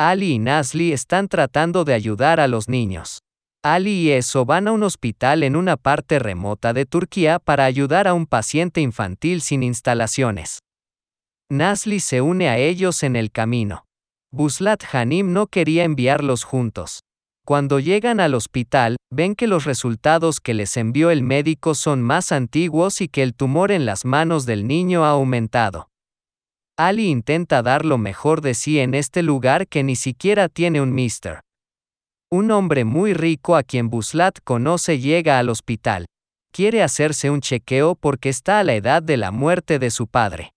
Ali y Nasli están tratando de ayudar a los niños. Ali y Eso van a un hospital en una parte remota de Turquía para ayudar a un paciente infantil sin instalaciones. Nasli se une a ellos en el camino. Buslat Hanim no quería enviarlos juntos. Cuando llegan al hospital, ven que los resultados que les envió el médico son más antiguos y que el tumor en las manos del niño ha aumentado. Ali intenta dar lo mejor de sí en este lugar que ni siquiera tiene un mister. Un hombre muy rico a quien Buslat conoce llega al hospital. Quiere hacerse un chequeo porque está a la edad de la muerte de su padre.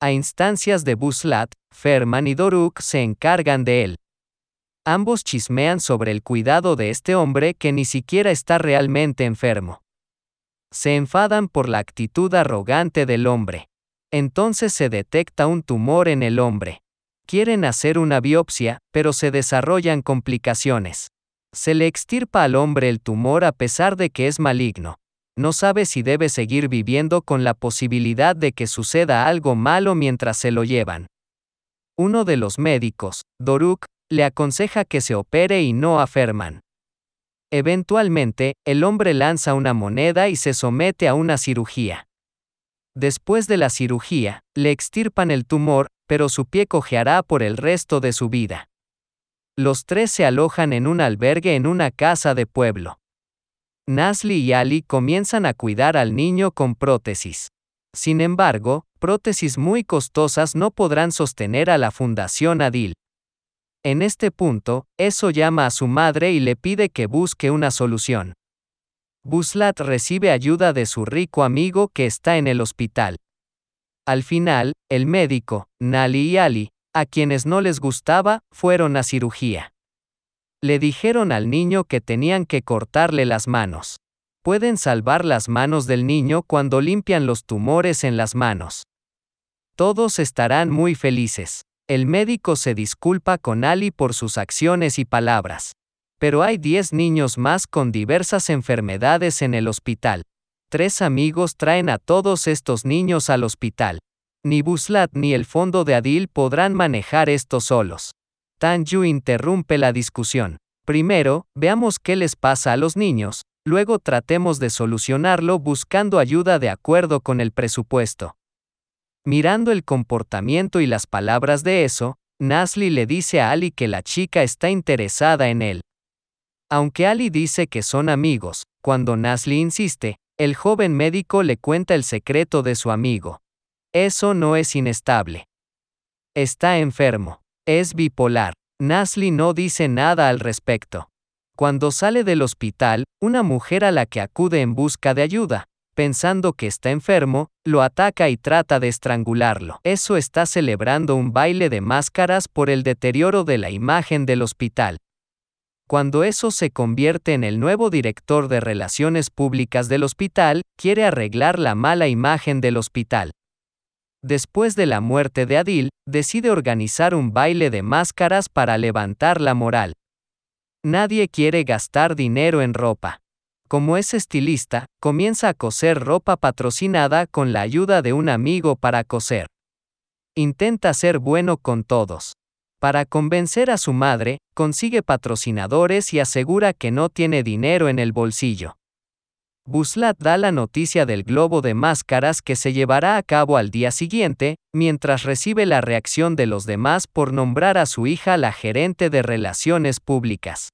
A instancias de Buslat, Ferman y Doruk se encargan de él. Ambos chismean sobre el cuidado de este hombre que ni siquiera está realmente enfermo. Se enfadan por la actitud arrogante del hombre. Entonces se detecta un tumor en el hombre. Quieren hacer una biopsia, pero se desarrollan complicaciones. Se le extirpa al hombre el tumor a pesar de que es maligno. No sabe si debe seguir viviendo con la posibilidad de que suceda algo malo mientras se lo llevan. Uno de los médicos, Doruk, le aconseja que se opere y no aferman. Eventualmente, el hombre lanza una moneda y se somete a una cirugía. Después de la cirugía, le extirpan el tumor, pero su pie cojeará por el resto de su vida. Los tres se alojan en un albergue en una casa de pueblo. Nasli y Ali comienzan a cuidar al niño con prótesis. Sin embargo, prótesis muy costosas no podrán sostener a la Fundación Adil. En este punto, eso llama a su madre y le pide que busque una solución. Buslat recibe ayuda de su rico amigo que está en el hospital. Al final, el médico, Nali y Ali, a quienes no les gustaba, fueron a cirugía. Le dijeron al niño que tenían que cortarle las manos. Pueden salvar las manos del niño cuando limpian los tumores en las manos. Todos estarán muy felices. El médico se disculpa con Ali por sus acciones y palabras pero hay 10 niños más con diversas enfermedades en el hospital. Tres amigos traen a todos estos niños al hospital. Ni Buslat ni el fondo de Adil podrán manejar esto solos. Tanju interrumpe la discusión. Primero, veamos qué les pasa a los niños, luego tratemos de solucionarlo buscando ayuda de acuerdo con el presupuesto. Mirando el comportamiento y las palabras de eso, Nasli le dice a Ali que la chica está interesada en él. Aunque Ali dice que son amigos, cuando Nasli insiste, el joven médico le cuenta el secreto de su amigo. Eso no es inestable. Está enfermo. Es bipolar. Nasli no dice nada al respecto. Cuando sale del hospital, una mujer a la que acude en busca de ayuda, pensando que está enfermo, lo ataca y trata de estrangularlo. Eso está celebrando un baile de máscaras por el deterioro de la imagen del hospital. Cuando eso se convierte en el nuevo director de relaciones públicas del hospital, quiere arreglar la mala imagen del hospital. Después de la muerte de Adil, decide organizar un baile de máscaras para levantar la moral. Nadie quiere gastar dinero en ropa. Como es estilista, comienza a coser ropa patrocinada con la ayuda de un amigo para coser. Intenta ser bueno con todos. Para convencer a su madre, consigue patrocinadores y asegura que no tiene dinero en el bolsillo. Buslat da la noticia del globo de máscaras que se llevará a cabo al día siguiente, mientras recibe la reacción de los demás por nombrar a su hija la gerente de relaciones públicas.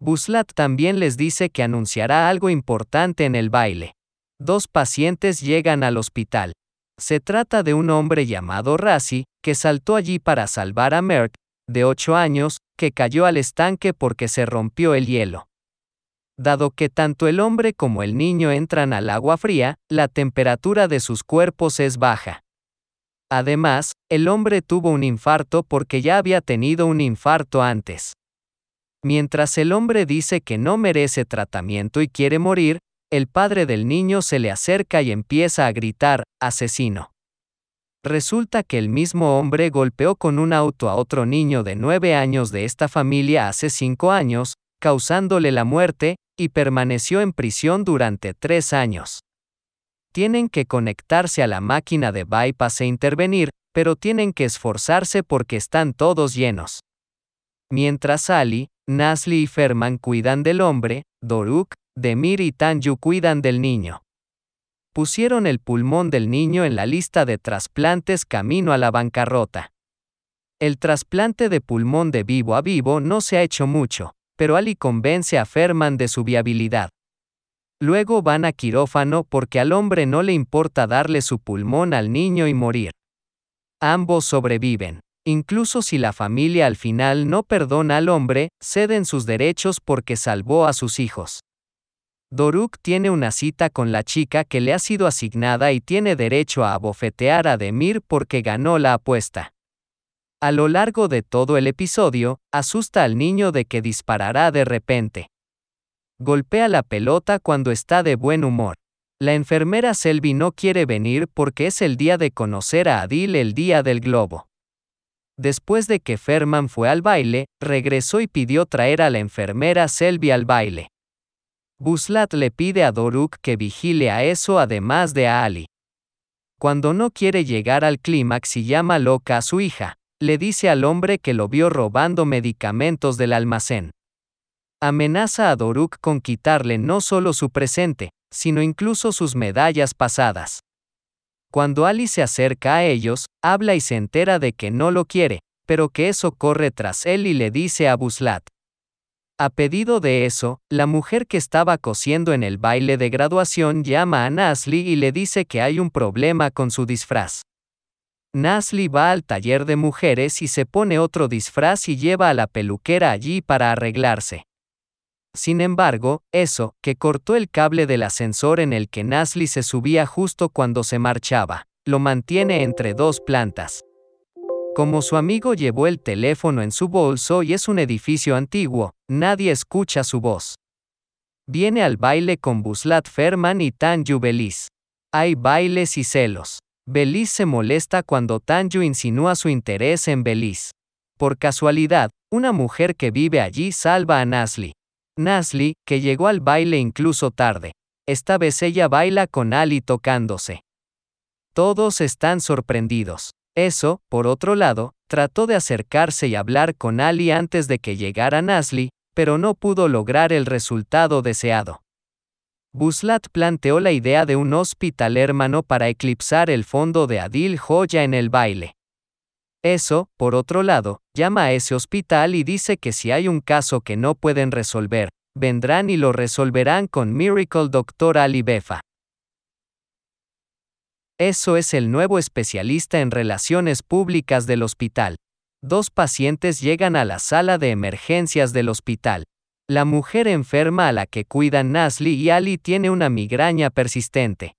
Buslat también les dice que anunciará algo importante en el baile. Dos pacientes llegan al hospital. Se trata de un hombre llamado Razi, que saltó allí para salvar a Merck, de 8 años, que cayó al estanque porque se rompió el hielo. Dado que tanto el hombre como el niño entran al agua fría, la temperatura de sus cuerpos es baja. Además, el hombre tuvo un infarto porque ya había tenido un infarto antes. Mientras el hombre dice que no merece tratamiento y quiere morir, el padre del niño se le acerca y empieza a gritar, asesino. Resulta que el mismo hombre golpeó con un auto a otro niño de nueve años de esta familia hace cinco años, causándole la muerte, y permaneció en prisión durante tres años. Tienen que conectarse a la máquina de bypass e intervenir, pero tienen que esforzarse porque están todos llenos. Mientras Ali, Nasli y Ferman cuidan del hombre, Doruk, Demir y Tanju cuidan del niño. Pusieron el pulmón del niño en la lista de trasplantes camino a la bancarrota. El trasplante de pulmón de vivo a vivo no se ha hecho mucho, pero Ali convence a Ferman de su viabilidad. Luego van a quirófano porque al hombre no le importa darle su pulmón al niño y morir. Ambos sobreviven. Incluso si la familia al final no perdona al hombre, ceden sus derechos porque salvó a sus hijos. Doruk tiene una cita con la chica que le ha sido asignada y tiene derecho a abofetear a Demir porque ganó la apuesta. A lo largo de todo el episodio, asusta al niño de que disparará de repente. Golpea la pelota cuando está de buen humor. La enfermera Selvi no quiere venir porque es el día de conocer a Adil el día del globo. Después de que Ferman fue al baile, regresó y pidió traer a la enfermera Selvi al baile. Buslat le pide a Doruk que vigile a eso además de a Ali. Cuando no quiere llegar al clímax y llama loca a su hija, le dice al hombre que lo vio robando medicamentos del almacén. Amenaza a Doruk con quitarle no solo su presente, sino incluso sus medallas pasadas. Cuando Ali se acerca a ellos, habla y se entera de que no lo quiere, pero que eso corre tras él y le dice a Buslat, a pedido de eso, la mujer que estaba cosiendo en el baile de graduación llama a Nasli y le dice que hay un problema con su disfraz. Nasli va al taller de mujeres y se pone otro disfraz y lleva a la peluquera allí para arreglarse. Sin embargo, eso, que cortó el cable del ascensor en el que Nasli se subía justo cuando se marchaba, lo mantiene entre dos plantas. Como su amigo llevó el teléfono en su bolso y es un edificio antiguo, nadie escucha su voz. Viene al baile con Buslat Ferman y Tanju Belis. Hay bailes y celos. Belis se molesta cuando Tanju insinúa su interés en Beliz. Por casualidad, una mujer que vive allí salva a Nasli. Nasli, que llegó al baile incluso tarde. Esta vez ella baila con Ali tocándose. Todos están sorprendidos. Eso, por otro lado, trató de acercarse y hablar con Ali antes de que llegara Nasli, pero no pudo lograr el resultado deseado. Buslat planteó la idea de un hospital hermano para eclipsar el fondo de Adil Joya en el baile. Eso, por otro lado, llama a ese hospital y dice que si hay un caso que no pueden resolver, vendrán y lo resolverán con Miracle Dr. Ali Befa. Eso es el nuevo especialista en relaciones públicas del hospital. Dos pacientes llegan a la sala de emergencias del hospital. La mujer enferma a la que cuidan Nasli y Ali tiene una migraña persistente.